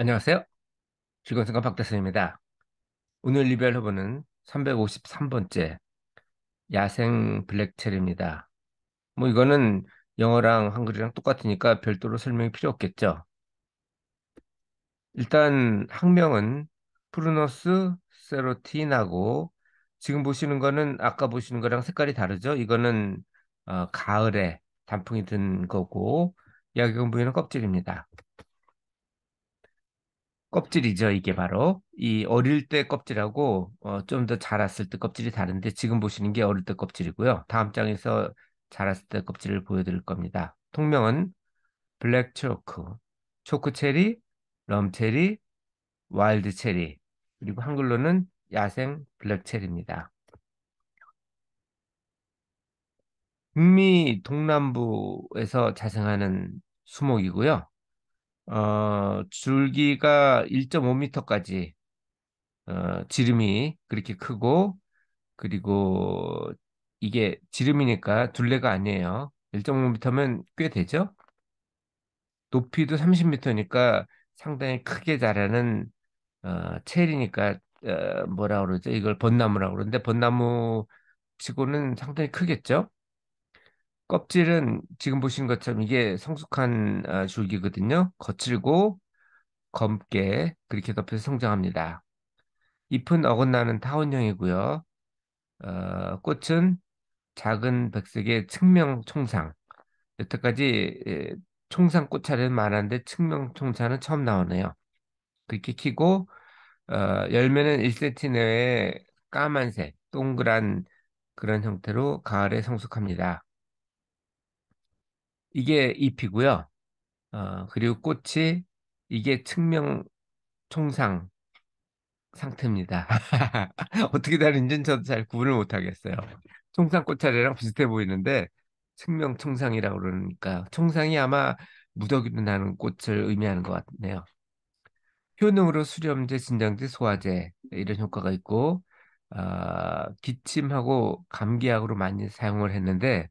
안녕하세요. 즐거운 순간 박대선입니다. 오늘 리뷰할 허브는 353번째 야생 블랙체리입니다. 뭐 이거는 영어랑 한글이랑 똑같으니까 별도로 설명이 필요 없겠죠. 일단 학명은 프루노스 세로티나고 지금 보시는 거는 아까 보시는 거랑 색깔이 다르죠. 이거는 어, 가을에 단풍이 든 거고 야경 부위는 껍질입니다. 껍질이죠. 이게 바로 이 어릴 때 껍질하고 어, 좀 더 자랐을 때 껍질이 다른데 지금 보시는 게 어릴 때 껍질이고요. 다음 장에서 자랐을 때 껍질을 보여드릴 겁니다. 통명은 블랙 초크, 초크 체리, 럼 체리, 와일드 체리 그리고 한글로는 야생 블랙 체리입니다. 북미 동남부에서 자생하는 수목이고요. 어, 줄기가 1.5m까지 어, 지름이 그렇게 크고 그리고 이게 지름이니까 둘레가 아니에요. 1.5m면 꽤 되죠? 높이도 30m니까 상당히 크게 자라는 어, 체리니까 어, 뭐라 그러죠? 이걸 벚나무라고 그러는데 벚나무 치고는 상당히 크겠죠? 껍질은 지금 보신 것처럼 이게 성숙한 어, 줄기거든요. 거칠고 검게 그렇게 덮여서 성장합니다. 잎은 어긋나는 타원형이고요. 어, 꽃은 작은 백색의 측명 총상. 여태까지 총상 꽃차례는 많았는데 측명 총차는 처음 나오네요. 그렇게 키고 어, 열매는 1cm 내외 까만색 동그란 그런 형태로 가을에 성숙합니다. 이게 잎이고요. 어, 그리고 꽃이 이게 측면 총상 상태입니다. 어떻게 다른지는 저도 잘 구분을 못하겠어요. 총상 꽃차례랑 비슷해 보이는데 측면 총상이라고 그러니까 총상이 아마 무더기로 나는 꽃을 의미하는 것 같네요. 효능으로 수렴제, 진정제, 소화제 이런 효과가 있고 어, 기침하고 감기약으로 많이 사용을 했는데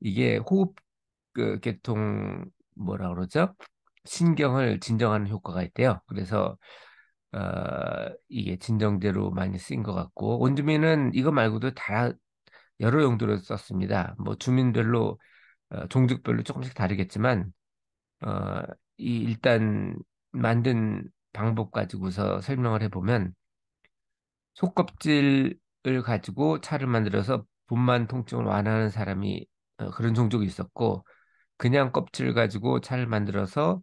이게 호흡 그계통 뭐라 그러죠? 신경을 진정하는 효과가 있대요. 그래서 어, 이게 진정제로 많이 쓰인 것 같고 온주민은 이거 말고도 다 여러 용도로 썼습니다. 뭐 주민별로 어, 종족별로 조금씩 다르겠지만 어, 이 일단 만든 방법 가지고서 설명을 해보면 속껍질을 가지고 차를 만들어서 분만 통증을 완화하는 사람이 어, 그런 종족이 있었고 그냥 껍질을 가지고 잘 만들어서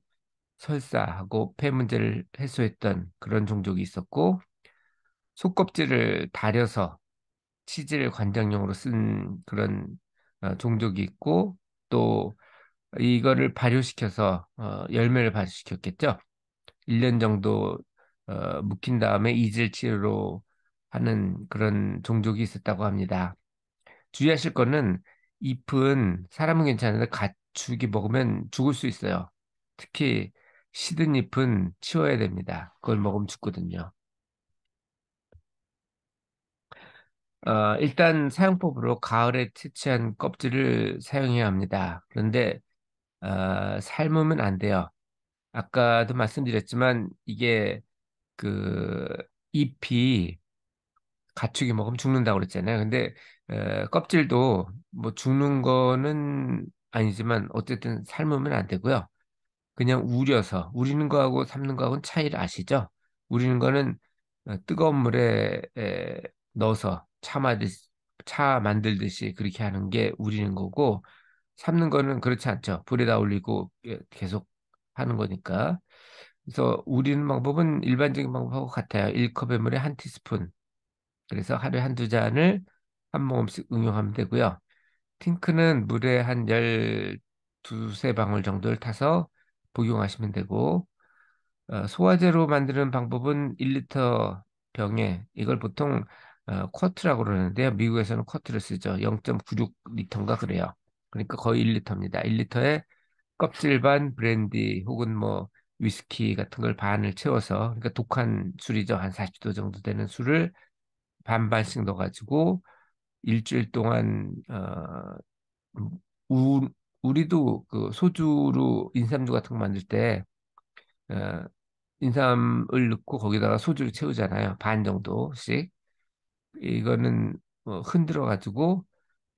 설사하고 폐 문제를 해소했던 그런 종족이 있었고 속껍질을 다려서 치질 관장용으로 쓴 그런 어, 종족이 있고 또 이거를 발효시켜서 어, 열매를 발효시켰겠죠. 1년 정도 어, 묵힌 다음에 이질 치료로 하는 그런 종족이 있었다고 합니다. 주의하실 거는 잎은 사람은 괜찮은데 가, 죽이 먹으면 죽을 수 있어요. 특히 시든 잎은 치워야 됩니다. 그걸 먹으면 죽거든요. 어, 일단 사용법으로 가을에 채취한 껍질을 사용해야 합니다. 그런데 어, 삶으면 안 돼요. 아까도 말씀드렸지만 이게 그 잎이 가축이 먹으면 죽는다고 그랬잖아요. 근데 에, 어, 껍질도 뭐 죽는 거는 아니지만 어쨌든 삶으면 안 되고요. 그냥 우려서 우리는 거하고 삶는 거하고는 차이를 아시죠? 우리는 거는 어, 뜨거운 물에 넣어서 차 마듯이 차 만들듯이 그렇게 하는 게 우리는 거고 삶는 거는 그렇지 않죠. 불에다 올리고 예, 계속 하는 거니까. 그래서 우리는 방법은 일반적인 방법하고 같아요. 1컵의 물에 한 티스푼. 그래서 하루에 한두 잔을 한 모금씩 응용하면 되고요. 틴크는 물에 한 열 두세 방울 정도를 타서 복용하시면 되고 어, 소화제로 만드는 방법은 1리터 병에 이걸 보통 어, 쿼트라고 그러는데요. 미국에서는 쿼트를 쓰죠. 0.96리터인가 그래요. 그러니까 거의 1리터입니다. 1리터에 껍질 반 브랜디 혹은 뭐 위스키 같은 걸 반을 채워서 그러니까 독한 술이죠. 한 40도 정도 되는 술을 반반씩 넣어가지고 일주일 동안 어, 우, 우리도 그 소주로 인삼주 같은 거 만들 때 어, 인삼을 넣고 거기다가 소주를 채우잖아요. 반 정도씩. 이거는 뭐 흔들어 가지고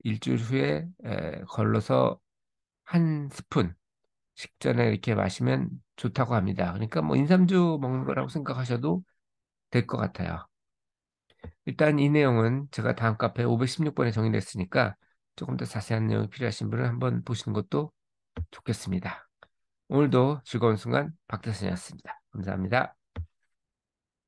일주일 후에 에, 걸러서 한 스푼 식전에 이렇게 마시면 좋다고 합니다. 그러니까 뭐 인삼주 먹는 거라고 생각하셔도 될 것 같아요. 일단 이 내용은 제가 다음 카페 516번에 정리됐으니까 조금 더 자세한 내용이 필요하신 분은 한번 보시는 것도 좋겠습니다. 오늘도 즐거운 순간 박태선이었습니다. 감사합니다.